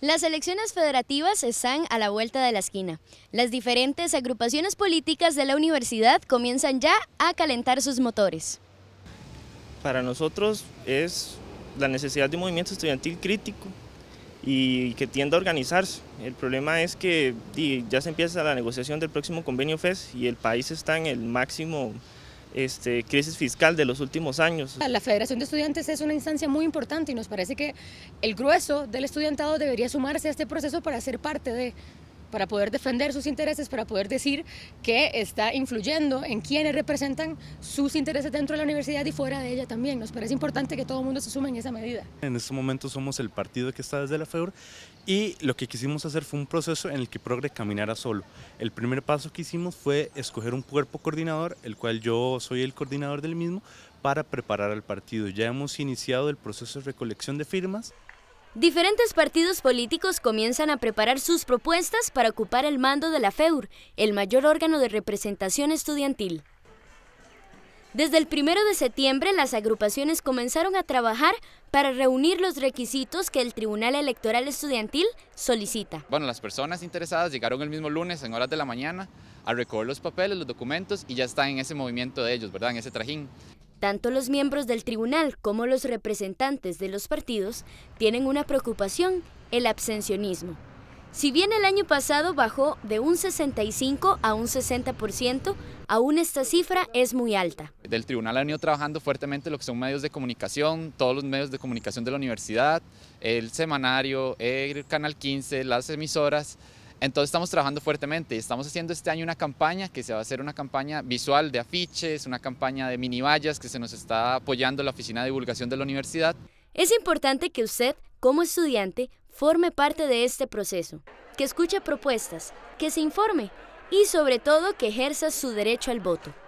Las elecciones federativas están a la vuelta de la esquina. Las diferentes agrupaciones políticas de la universidad comienzan ya a calentar sus motores. Para nosotros es la necesidad de un movimiento estudiantil crítico y que tienda a organizarse. El problema es que ya se empieza la negociación del próximo convenio FES y el país está en el máximo este, crisis fiscal de los últimos años. La Federación de Estudiantes es una instancia muy importante y nos parece que el grueso del estudiantado debería sumarse a este proceso para ser parte de para poder defender sus intereses, para poder decir que está influyendo en quienes representan sus intereses dentro de la universidad y fuera de ella también. Nos parece importante que todo el mundo se sume en esa medida. En este momento somos el partido que está desde la FEUR y lo que quisimos hacer fue un proceso en el que Progre caminara solo. El primer paso que hicimos fue escoger un cuerpo coordinador, el cual yo soy el coordinador del mismo, para preparar al partido. Ya hemos iniciado el proceso de recolección de firmas. Diferentes partidos políticos comienzan a preparar sus propuestas para ocupar el mando de la FEUR, el mayor órgano de representación estudiantil. Desde el primero de septiembre, las agrupaciones comenzaron a trabajar para reunir los requisitos que el Tribunal Electoral Estudiantil solicita. Bueno, las personas interesadas llegaron el mismo lunes en horas de la mañana a recoger los papeles, los documentos y ya están en ese movimiento de ellos, ¿verdad? En ese trajín. Tanto los miembros del tribunal como los representantes de los partidos tienen una preocupación, el abstencionismo. Si bien el año pasado bajó de un 65 a un 60%, aún esta cifra es muy alta. Del tribunal han ido trabajando fuertemente lo que son medios de comunicación, todos los medios de comunicación de la universidad, el semanario, el Canal 15, las emisoras, entonces estamos trabajando fuertemente. Estamos haciendo este año una campaña que se va a hacer una campaña visual de afiches, una campaña de mini vallas que se nos está apoyando la Oficina de Divulgación de la Universidad. Es importante que usted, como estudiante, forme parte de este proceso, que escuche propuestas, que se informe y sobre todo que ejerza su derecho al voto.